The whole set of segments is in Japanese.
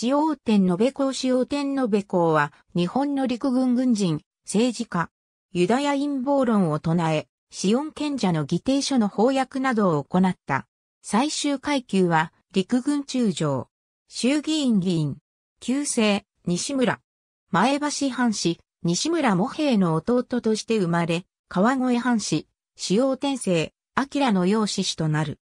塩天延べ公使天延べ公は、日本の陸軍軍人、政治家、ユダヤ陰謀論を唱え、シオン賢者の議定書の翻訳などを行った。最終階級は、陸軍中将、衆議院議員、旧姓、西村、前橋藩士、西村茂平の弟として生まれ、川越藩士、塩天生、明の養子子となる。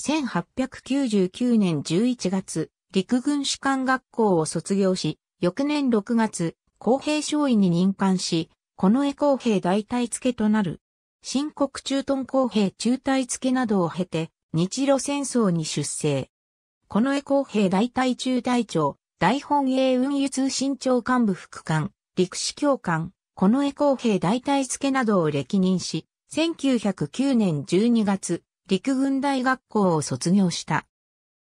1899年11月、陸軍士官学校を卒業し、翌年6月、公平少尉に任官し、この江公平大隊付となる。新国中屯公平中隊付などを経て、日露戦争に出征。この江公平大隊中隊長、大本営運輸通信長幹部副官、陸士教官、この江公平大隊付などを歴任し、1909年12月、陸軍大学校を卒業した。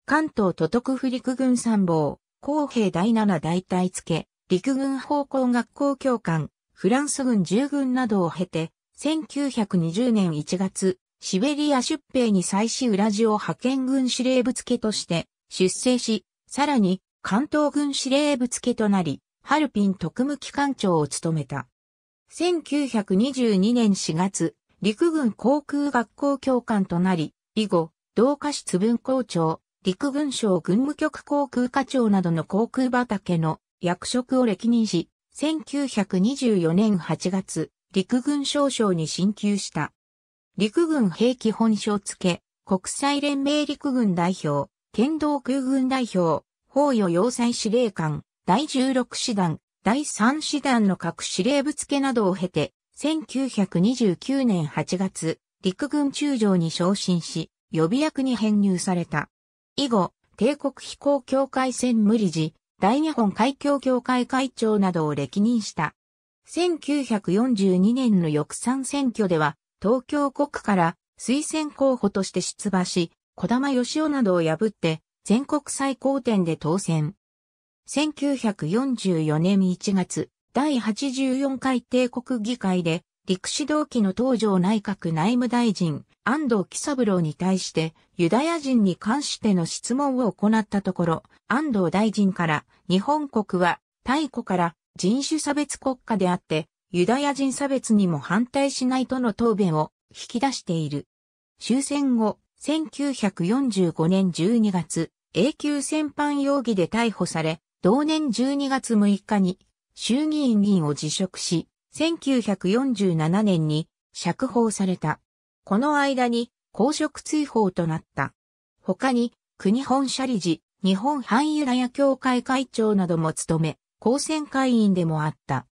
関東都督府陸軍参謀、公平第七大隊付、陸軍方向学校教官、フランス軍従軍などを経て、1920年1月、シベリア出兵に際しウラジオ派遣軍司令部付として出征し、さらに関東軍司令部付となり、ハルピン特務機関長を務めた。1922年4月、陸軍航空学校教官となり、以後、同化室分校長、陸軍省軍務局航空課長などの航空畑の役職を歴任し、1924年8月、陸軍少将に進級した。陸軍兵器本省付、国際連盟陸軍代表、天道空軍代表、法与要塞司令官、第16師団、第3師団の各司令部付などを経て、1929年8月、陸軍中将に昇進し、予備役に編入された。以後、帝国飛行協会専務理事、大日本海峡協会会長などを歴任した。1942年の翌参選挙では、東京国から推薦候補として出馬し、小玉義夫などを破って、全国最高点で当選。1944年1月、第84回帝国議会で陸士同期の東条内閣内務大臣、安藤喜三郎に対して、ユダヤ人に関しての質問を行ったところ、安藤大臣から、日本国は、太古から人種差別国家であって、ユダヤ人差別にも反対しないとの答弁を引き出している。終戦後、1945年12月、永久戦犯容疑で逮捕され、同年12月6日に衆議院議員を辞職し、1947年に釈放された。この間に公職追放となった。他に国本社理事、日本反ユダヤ協会会長なども務め、公選会員でもあった。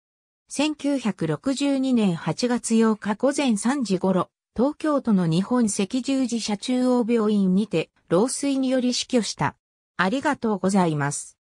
1962年8月8日午前3時頃、東京都の日本赤十字社中央病院にて、老衰により死去した。ありがとうございます。